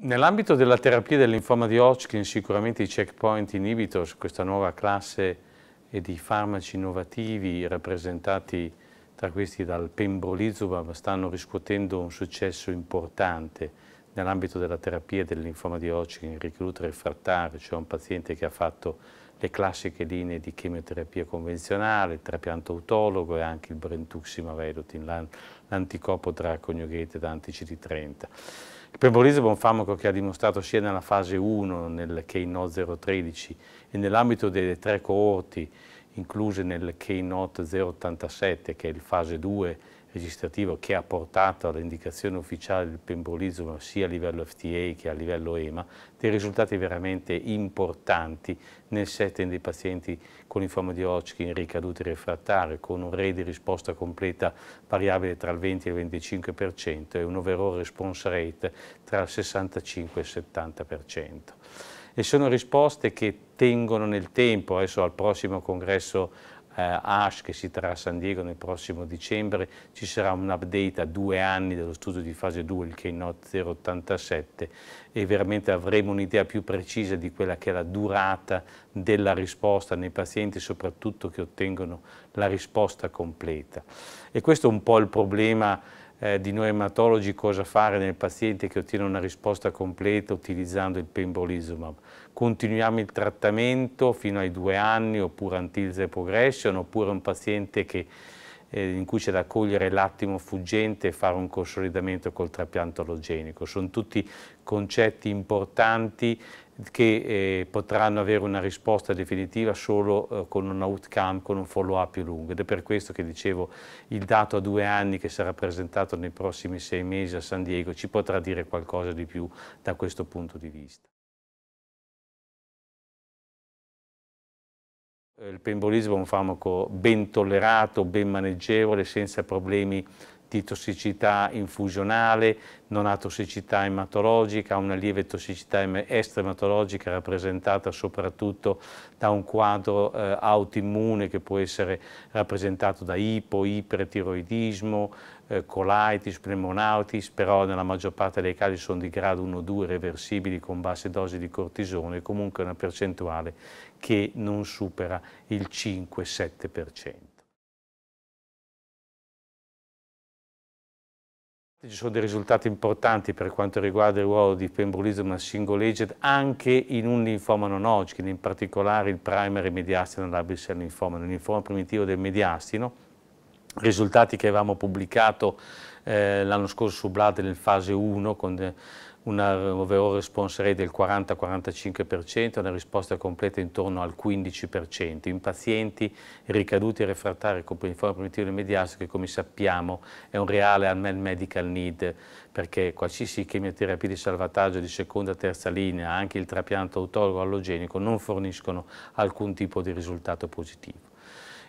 Nell'ambito della terapia dell'infoma di Hodgkin sicuramente i checkpoint inhibitors, questa nuova classe di farmaci innovativi rappresentati tra questi dal pembrolizumab stanno riscuotendo un successo importante nell'ambito della terapia dell'infoma di Hodgkin, in recluta refrattario, cioè un paziente che ha fatto le classiche linee di chemioterapia convenzionale, il trapianto autologo e anche il Brentuximab vedotin, l'anticopo tra coniughete ed anti-CD30. Il pembrolizumab è un farmaco che ha dimostrato sia nella fase 1 nel KNOT 013 e nell'ambito delle tre coorti incluse nel KNOT 087 che è il fase 2 legislativo che ha portato all'indicazione ufficiale del pembolismo sia a livello FTA che a livello EMA, dei risultati veramente importanti nel setting dei pazienti con linfoma di Hodgkin ricaduti refrattari, con un rate di risposta completa variabile tra il 20 e il 25% e un overall response rate tra il 65 e il 70% e sono risposte che tengono nel tempo, adesso al prossimo congresso eh, ASH che si terrà a San Diego nel prossimo dicembre, ci sarà un update a due anni dello studio di fase 2, il Keynote 087, e veramente avremo un'idea più precisa di quella che è la durata della risposta nei pazienti, soprattutto che ottengono la risposta completa. E questo è un po' il problema eh, di noi ematologi cosa fare nel paziente che ottiene una risposta completa utilizzando il pembrolizumab. Continuiamo il trattamento fino ai due anni oppure until the progression oppure un paziente che, eh, in cui c'è da cogliere l'attimo fuggente e fare un consolidamento col trapianto allogenico. Sono tutti concetti importanti che eh, potranno avere una risposta definitiva solo eh, con un outcome, con un follow-up più lungo. Ed è per questo che dicevo, il dato a due anni che sarà presentato nei prossimi sei mesi a San Diego ci potrà dire qualcosa di più da questo punto di vista. Il pembolismo è un farmaco ben tollerato, ben maneggevole, senza problemi di tossicità infusionale, non ha tossicità ematologica, ha una lieve tossicità estrematologica rappresentata soprattutto da un quadro eh, autoimmune che può essere rappresentato da ipo, ipertiroidismo, eh, colitis, pneumonitis, però nella maggior parte dei casi sono di grado 1-2 reversibili con basse dosi di cortisone, comunque una percentuale che non supera il 5-7%. Ci sono dei risultati importanti per quanto riguarda il ruolo di pembrolizumab single agent anche in un linfoma non Hodgkin, in particolare il primary mediastino large linfoma, il linfoma primitivo del mediastino, risultati che avevamo pubblicato eh, l'anno scorso su Blad nel fase 1 con eh, una overall response rate del 40-45%, una risposta completa intorno al 15%, in pazienti ricaduti e refrattari con forma primitivo mediastico che come sappiamo è un reale unmet medical need perché qualsiasi chemioterapia di salvataggio di seconda e terza linea, anche il trapianto autologo allogenico non forniscono alcun tipo di risultato positivo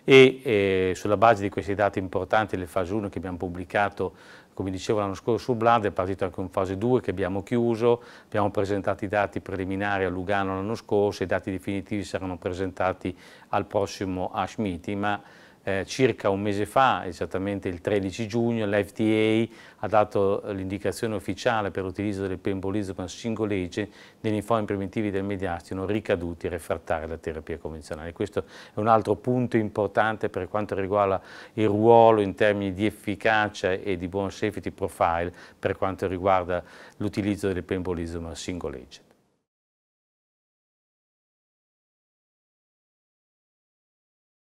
e eh, sulla base di questi dati importanti delle fase 1 che abbiamo pubblicato come dicevo l'anno scorso su Blad è partito anche un fase 2 che abbiamo chiuso, abbiamo presentato i dati preliminari a Lugano l'anno scorso, i dati definitivi saranno presentati al prossimo Ash Meeting, ma eh, circa un mese fa, esattamente il 13 giugno, l'FDA ha dato l'indicazione ufficiale per l'utilizzo del pembrolizumab scingolegge nei linfomi primitivi del mediastino ricaduti e refrattari alla terapia convenzionale. Questo è un altro punto importante per quanto riguarda il ruolo in termini di efficacia e di buon safety profile per quanto riguarda l'utilizzo del pembrolizumab scingolegge.